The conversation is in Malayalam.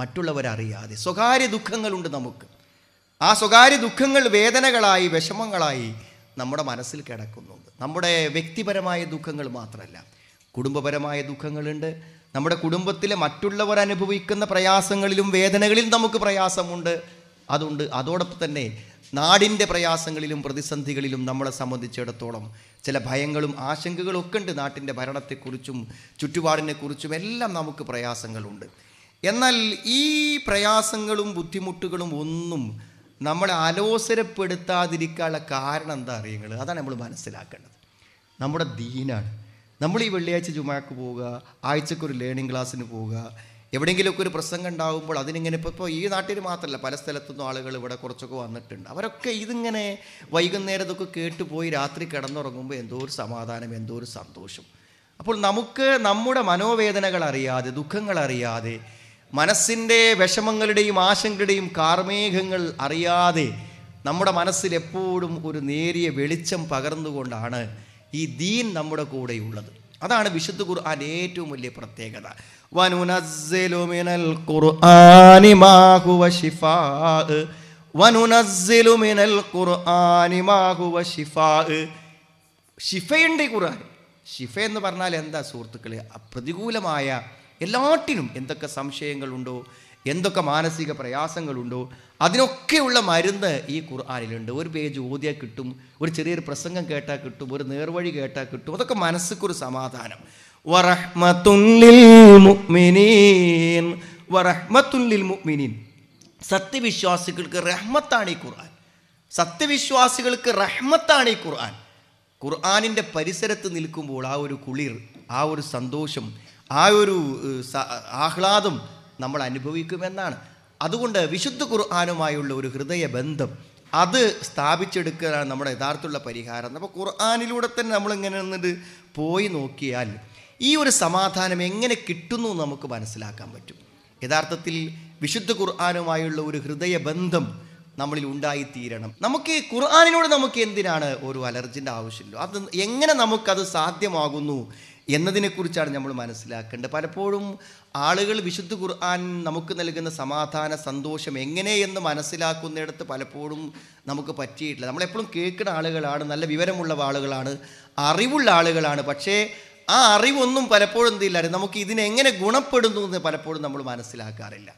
മറ്റുള്ളവരറിയാതെ സ്വകാര്യ ദുഃഖങ്ങളുണ്ട് നമുക്ക് ആ സ്വകാര്യ ദുഃഖങ്ങൾ വേദനകളായി വിഷമങ്ങളായി നമ്മുടെ മനസ്സിൽ കിടക്കുന്നുണ്ട് നമ്മുടെ വ്യക്തിപരമായ ദുഃഖങ്ങൾ മാത്രമല്ല കുടുംബപരമായ ദുഃഖങ്ങളുണ്ട് നമ്മുടെ കുടുംബത്തിലെ മറ്റുള്ളവർ അനുഭവിക്കുന്ന പ്രയാസങ്ങളിലും വേദനകളിലും നമുക്ക് പ്രയാസമുണ്ട് അതുണ്ട് അതോടൊപ്പം തന്നെ നാടിൻ്റെ പ്രയാസങ്ങളിലും പ്രതിസന്ധികളിലും നമ്മളെ സംബന്ധിച്ചിടത്തോളം ചില ഭയങ്ങളും ആശങ്കകളും ഒക്കെ ഉണ്ട് നാട്ടിൻ്റെ ഭരണത്തെക്കുറിച്ചും ചുറ്റുപാടിനെക്കുറിച്ചും എല്ലാം നമുക്ക് പ്രയാസങ്ങളുണ്ട് എന്നാൽ ഈ പ്രയാസങ്ങളും ബുദ്ധിമുട്ടുകളും ഒന്നും നമ്മളെ അലോസരപ്പെടുത്താതിരിക്കാനുള്ള കാരണം എന്താ അറിയുന്നത് അതാണ് നമ്മൾ മനസ്സിലാക്കേണ്ടത് നമ്മുടെ ദീനാണ് നമ്മൾ ഈ വെള്ളിയാഴ്ച ചുമക്ക് പോവുക ആഴ്ചക്കൊരു ലേണിംഗ് ക്ലാസ്സിന് പോവുക എവിടെയെങ്കിലുമൊക്കെ ഒരു പ്രസംഗം ഉണ്ടാകുമ്പോൾ അതിനിങ്ങനെ ഇപ്പോൾ ഇപ്പോൾ ഈ നാട്ടിൽ മാത്രമല്ല പല സ്ഥലത്തുനിന്നും ആളുകൾ ഇവിടെ കുറച്ചൊക്കെ വന്നിട്ടുണ്ട് അവരൊക്കെ ഇതിങ്ങനെ വൈകുന്നേരം ഇതൊക്കെ കേട്ട് പോയി രാത്രി കിടന്നുറങ്ങുമ്പോൾ എന്തോ ഒരു സമാധാനം എന്തോ ഒരു സന്തോഷം അപ്പോൾ നമുക്ക് നമ്മുടെ മനോവേദനകൾ അറിയാതെ ദുഃഖങ്ങൾ അറിയാതെ മനസ്സിൻ്റെ വിഷമങ്ങളുടെയും ആശങ്കയുടെയും കാർമേഘങ്ങൾ അറിയാതെ നമ്മുടെ മനസ്സിൽ എപ്പോഴും ഒരു നേരിയ വെളിച്ചം പകർന്നുകൊണ്ടാണ് ഈ ദീൻ നമ്മുടെ കൂടെയുള്ളത് അതാണ് വിശുദ്ധ ഖുർആൻ ഏറ്റവും വലിയ പ്രത്യേകത ഷിഫയുണ്ട് ഖുർആൻ ഷിഫ എന്ന് പറഞ്ഞാൽ എന്താ സുഹൃത്തുക്കളെ പ്രതികൂലമായ എല്ലാറ്റിനും എന്തൊക്കെ സംശയങ്ങളുണ്ടോ എന്തൊക്കെ മാനസിക പ്രയാസങ്ങളുണ്ടോ അതിനൊക്കെയുള്ള മരുന്ന് ഈ ഖുർആാനിലുണ്ട് ഒരു പേജ് ഓതിയാൽ കിട്ടും ഒരു ചെറിയൊരു പ്രസംഗം കേട്ടാൽ കിട്ടും ഒരു നേർവഴി കേട്ടാൽ കിട്ടും അതൊക്കെ മനസ്സിക്കൊരു സമാധാനം മുഅ്മിനീൻ സത്യവിശ്വാസികൾക്ക് റഹ്മത്താണ് ഈ ഖുർആൻ സത്യവിശ്വാസികൾക്ക് റഹ്മത്താണ് ഈ ഖുർആൻ ഖുർആാനിൻ്റെ പരിസരത്ത് നിൽക്കുമ്പോൾ ആ ഒരു കുളിർ ആ ഒരു സന്തോഷം ആ ഒരു ആഹ്ലാദം നമ്മൾ അനുഭവിക്കുമെന്നാണ് അതുകൊണ്ട് വിശുദ്ധ ഖുർആാനുമായുള്ള ഒരു ഹൃദയ ബന്ധം അത് സ്ഥാപിച്ചെടുക്കാനാണ് നമ്മുടെ യഥാർത്ഥമുള്ള പരിഹാരം അപ്പോൾ ഖുർആാനിലൂടെ തന്നെ നമ്മൾ ഇങ്ങനെ നിന്നിട്ട് പോയി നോക്കിയാൽ ഈ ഒരു സമാധാനം എങ്ങനെ കിട്ടുന്നു നമുക്ക് മനസ്സിലാക്കാൻ പറ്റും യഥാർത്ഥത്തിൽ വിശുദ്ധ ഖുർആാനുമായുള്ള ഒരു ഹൃദയ ബന്ധം നമ്മളിൽ ഉണ്ടായിത്തീരണം നമുക്ക് ഖുർആാനിനോട് നമുക്ക് എന്തിനാണ് ഒരു അലർജിൻ്റെ ആവശ്യമില്ല അത് എങ്ങനെ നമുക്കത് സാധ്യമാകുന്നു എന്നതിനെക്കുറിച്ചാണ് നമ്മൾ മനസ്സിലാക്കേണ്ടത് പലപ്പോഴും ആളുകൾ വിശുദ്ധ ഖുർആൻ നമുക്ക് നൽകുന്ന സമാധാന സന്തോഷം എങ്ങനെയെന്ന് മനസ്സിലാക്കുന്നിടത്ത് പലപ്പോഴും നമുക്ക് പറ്റിയിട്ടില്ല നമ്മളെപ്പോഴും കേൾക്കുന്ന ആളുകളാണ് നല്ല വിവരമുള്ള ആളുകളാണ് അറിവുള്ള ആളുകളാണ് പക്ഷേ ആ അറിവൊന്നും പലപ്പോഴും എന്തില്ലായിരുന്നു നമുക്ക് ഇതിനെങ്ങനെ ഗുണപ്പെടുന്നു എന്ന് പലപ്പോഴും നമ്മൾ മനസ്സിലാക്കാറില്ല